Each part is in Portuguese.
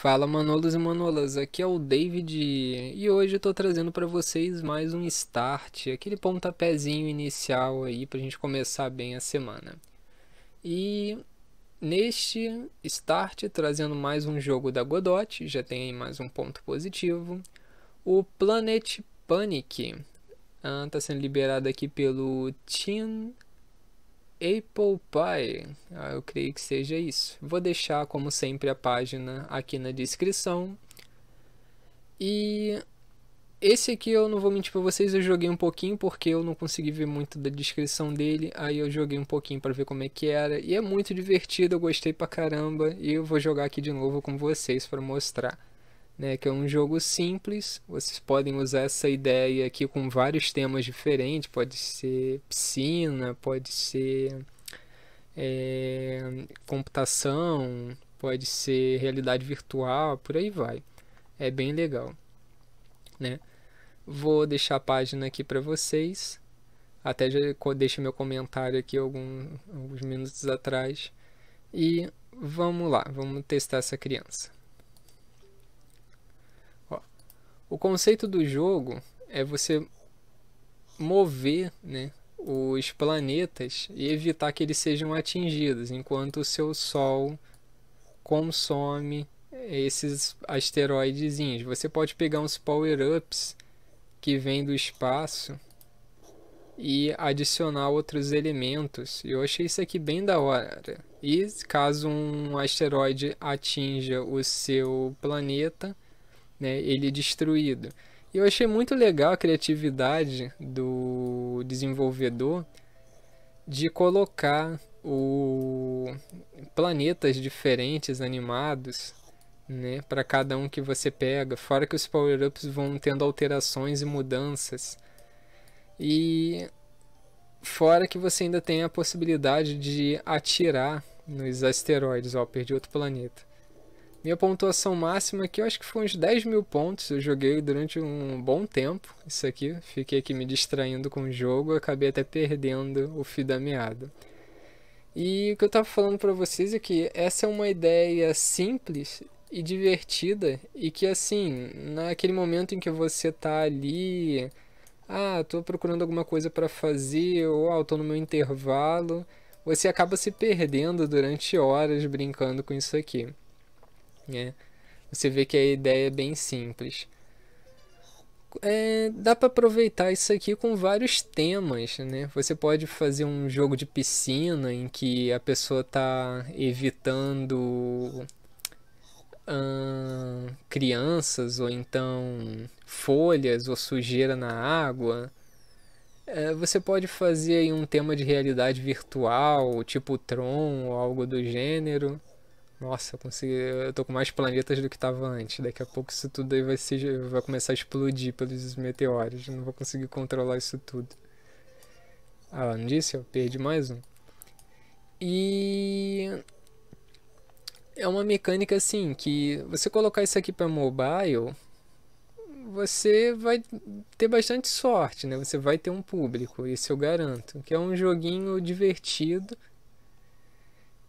Fala Manolos e Manolas, aqui é o David e hoje eu tô trazendo para vocês mais um start, aquele pontapézinho inicial aí pra gente começar bem a semana. E neste start, trazendo mais um jogo da Godot, já tem aí mais um ponto positivo, o Planet Panic, ah, tá sendo liberado aqui pelo Team Apple Pie. Ah, eu creio que seja isso. Vou deixar, como sempre, a página aqui na descrição. E esse aqui eu não vou mentir para vocês, eu joguei um pouquinho porque eu não consegui ver muito da descrição dele, aí eu joguei um pouquinho para ver como é que era, e é muito divertido, eu gostei pra caramba, e eu vou jogar aqui de novo com vocês para mostrar né, que é um jogo simples. Vocês podem usar essa ideia aqui com vários temas diferentes. Pode ser piscina, pode ser é, computação, pode ser realidade virtual, por aí vai. É bem legal, né? Vou deixar a página aqui para vocês. Até já deixei meu comentário aqui algum, alguns minutos atrás. E vamos lá, vamos testar essa criança. O conceito do jogo é você mover né, os planetas e evitar que eles sejam atingidos, enquanto o seu Sol consome esses asteroidezinhos. Você pode pegar uns power-ups que vêm do espaço e adicionar outros elementos. Eu achei isso aqui bem da hora. E caso um asteroide atinja o seu planeta, né, ele é destruído. E eu achei muito legal a criatividade do desenvolvedor de colocar o planetas diferentes animados né, para cada um que você pega, fora que os power-ups vão tendo alterações e mudanças. E fora que você ainda tem a possibilidade de atirar nos asteroides, ó, perdi outro planeta. Minha pontuação máxima aqui, eu acho que foi uns 10 mil pontos. Eu joguei durante um bom tempo isso aqui. Fiquei aqui me distraindo com o jogo, acabei até perdendo o fio da meada. E o que eu estava falando para vocês é que essa é uma ideia simples e divertida e que assim, naquele momento em que você tá ali, ah, tô procurando alguma coisa para fazer ou ah, tô no meu intervalo, você acaba se perdendo durante horas brincando com isso aqui. Né? Você vê que a ideia é bem simples. É, dá para aproveitar isso aqui com vários temas, né? Você pode fazer um jogo de piscina em que a pessoa está evitando crianças ou então folhas ou sujeira na água. É, você pode fazer um tema de realidade virtual, tipo Tron ou algo do gênero. Nossa, eu consegui. Eu tô com mais planetas do que tava antes. Daqui a pouco isso tudo aí vai, vai começar a explodir pelos meteoros. Não vou conseguir controlar isso tudo. Ah, não disse? Eu perdi mais um. E. É uma mecânica assim que você colocar isso aqui para mobile, você vai ter bastante sorte, né? Você vai ter um público, isso eu garanto. Que é um joguinho divertido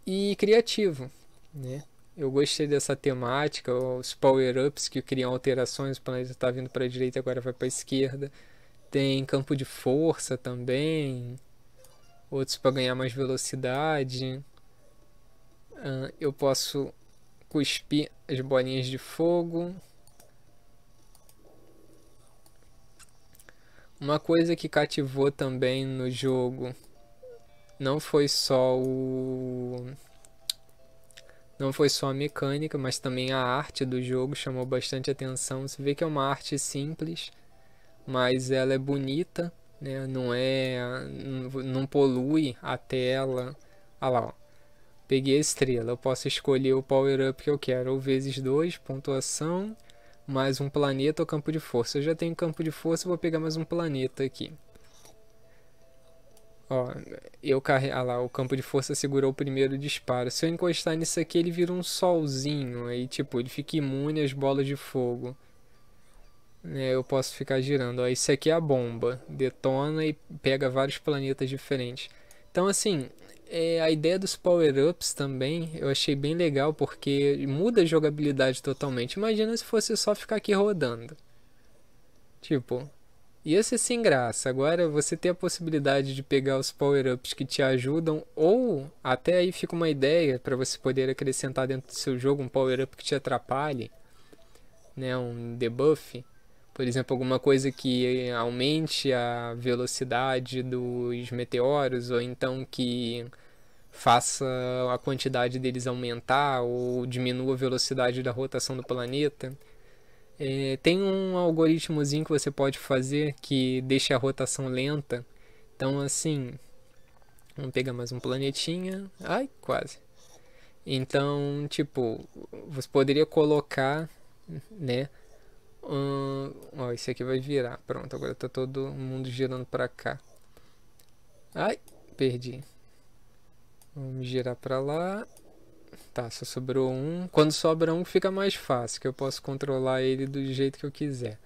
e criativo, né? Eu gostei dessa temática, os power-ups que criam alterações, o planeta está vindo para a direita, agora vai para a esquerda. Tem campo de força também, outros para ganhar mais velocidade. Ah, eu posso cuspir as bolinhas de fogo. Uma coisa que cativou também no jogo não foi só o não foi só a mecânica, mas também a arte do jogo chamou bastante atenção. Você vê que é uma arte simples, mas ela é bonita, né? Não é, não polui a tela. Ah lá, ó. peguei a estrela. Eu posso escolher o power up que eu quero, ou vezes 2, pontuação, mais um planeta ou campo de força. Eu já tenho campo de força, vou pegar mais um planeta aqui. Ó, eu carrego. Ah lá, o campo de força segurou o primeiro disparo. Se eu encostar nisso aqui, ele vira um solzinho. Aí, tipo, ele fica imune às bolas de fogo. É, eu posso ficar girando. Ó, isso aqui é a bomba. Detona e pega vários planetas diferentes. Então, assim, é, a ideia dos power-ups também eu achei bem legal, porque muda a jogabilidade totalmente. Imagina se fosse só ficar aqui rodando. Tipo, Ia ser é sem graça. Agora você tem a possibilidade de pegar os power-ups que te ajudam, ou até aí fica uma ideia para você poder acrescentar dentro do seu jogo um power-up que te atrapalhe, né? um debuff. Por exemplo, alguma coisa que aumente a velocidade dos meteoros, ou então que faça a quantidade deles aumentar, ou diminua a velocidade da rotação do planeta. É, tem um algoritmozinho que você pode fazer que deixa a rotação lenta. Então, assim, vamos pegar mais um planetinha. Ai, quase. Então, tipo, você poderia colocar, né? ó, esse aqui vai virar. Pronto, agora tá todo mundo girando pra cá. Ai, perdi. Vamos girar pra lá. Tá, só sobrou um. Quando sobra um, fica mais fácil, que eu posso controlar ele do jeito que eu quiser.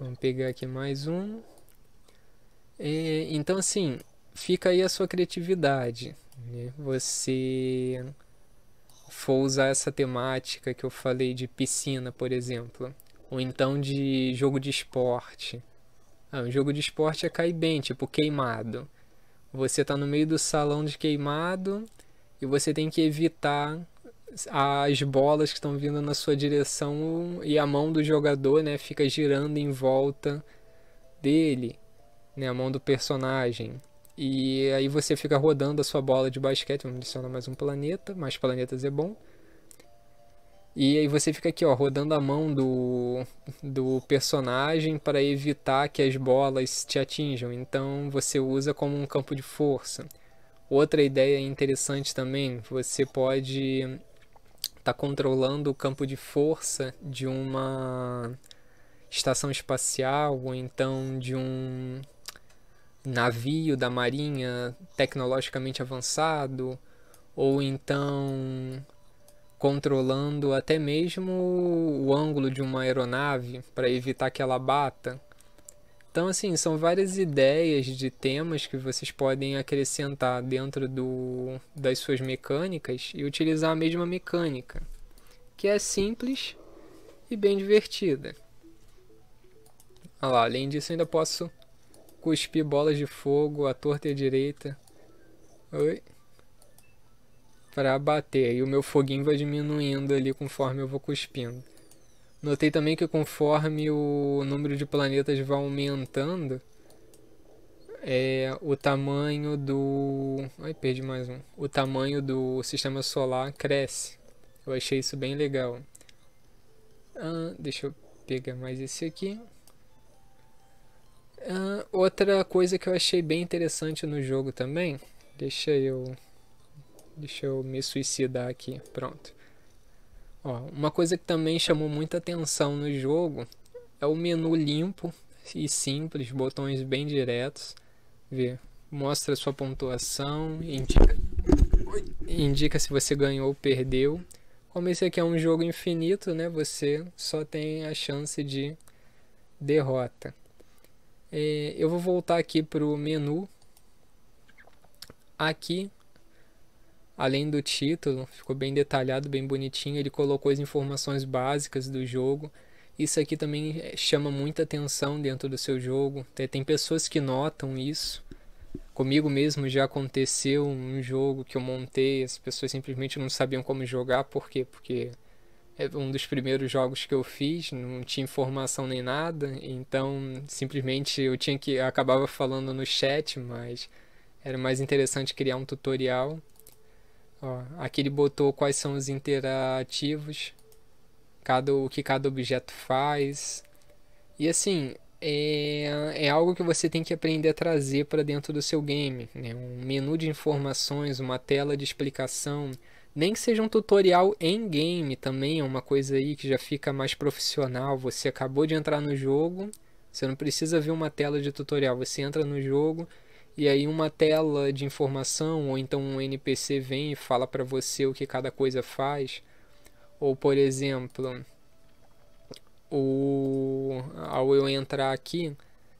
Vamos pegar aqui mais um. então, assim, fica aí a sua criatividade. Né? Você for usar essa temática que eu falei de piscina, por exemplo, ou então de jogo de esporte. Ah, um jogo de esporte é cair bem, tipo queimado. Você está no meio do salão de queimado, e você tem que evitar as bolas que estão vindo na sua direção e a mão do jogador, né, fica girando em volta dele, né, a mão do personagem. E aí você fica rodando a sua bola de basquete, vamos adicionar mais um planeta, mais planetas é bom. E aí você fica aqui, ó, rodando a mão do, do personagem para evitar que as bolas te atinjam. Então você usa como um campo de força. Outra ideia interessante também, você pode estar tá controlando o campo de força de uma estação espacial ou então de um navio da marinha tecnologicamente avançado ou então controlando até mesmo o ângulo de uma aeronave para evitar que ela bata então, assim, são várias ideias de temas que vocês podem acrescentar dentro do, das suas mecânicas e utilizar a mesma mecânica, que é simples e bem divertida. Ah lá, além disso, ainda posso cuspir bolas de fogo à torta e à direita para bater. E o meu foguinho vai diminuindo ali conforme eu vou cuspindo. Notei também que conforme o número de planetas vai aumentando, é, o tamanho do. Ai, perdi mais um. O tamanho do sistema solar cresce. Eu achei isso bem legal. Ah, deixa eu pegar mais esse aqui. Ah, outra coisa que eu achei bem interessante no jogo também. Deixa eu. Deixa eu me suicidar aqui. Pronto. Ó, uma coisa que também chamou muita atenção no jogo é o menu limpo e simples, botões bem diretos. Vê, mostra sua pontuação, indica, indica se você ganhou ou perdeu. Como esse aqui é um jogo infinito, né, você só tem a chance de derrota. É, eu vou voltar aqui para o menu. Aqui Além do título, ficou bem detalhado, bem bonitinho. Ele colocou as informações básicas do jogo. Isso aqui também eh, chama muita atenção dentro do seu jogo. Tem pessoas que notam isso. Comigo mesmo já aconteceu um jogo que eu montei, as pessoas simplesmente não sabiam como jogar, por quê? Porque é um dos primeiros jogos que eu fiz, não tinha informação nem nada, então simplesmente eu tinha que eu acabava falando no chat, mas era mais interessante criar um tutorial Ó, aqui ele botou quais são os interativos, cada, o que cada objeto faz. E assim, é, é algo que você tem que aprender a trazer para dentro do seu game. Né? Um menu de informações, uma tela de explicação. Nem que seja um tutorial em game também, é uma coisa aí que já fica mais profissional. Você acabou de entrar no jogo, você não precisa ver uma tela de tutorial, você entra no jogo e aí uma tela de informação ou então um NPC vem e fala para você o que cada coisa faz ou por exemplo o ao eu entrar aqui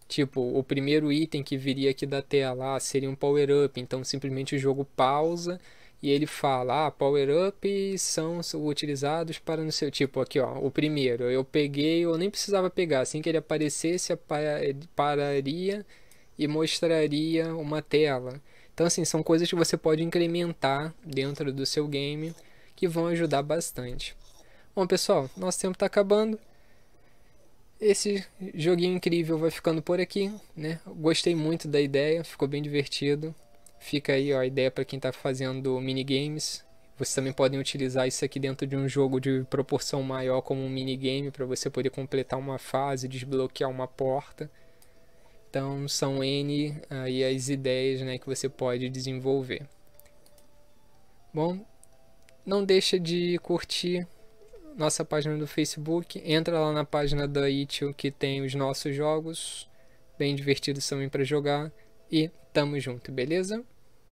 tipo o primeiro item que viria aqui da tela ah, seria um power up então simplesmente o jogo pausa e ele fala ah power up são utilizados para no seu tipo aqui ó o primeiro eu peguei eu nem precisava pegar assim que ele aparecesse pararia e mostraria uma tela. Então, assim, são coisas que você pode incrementar dentro do seu game que vão ajudar bastante. Bom, pessoal, nosso tempo está acabando. Esse joguinho incrível vai ficando por aqui, né? Gostei muito da ideia, ficou bem divertido. Fica aí ó, a ideia para quem está fazendo minigames. Vocês também podem utilizar isso aqui dentro de um jogo de proporção maior como um minigame para você poder completar uma fase, desbloquear uma porta. Então são N aí as ideias né, que você pode desenvolver. Bom, não deixa de curtir nossa página do Facebook, entra lá na página da Itio que tem os nossos jogos, bem divertidos também para jogar e tamo junto, beleza?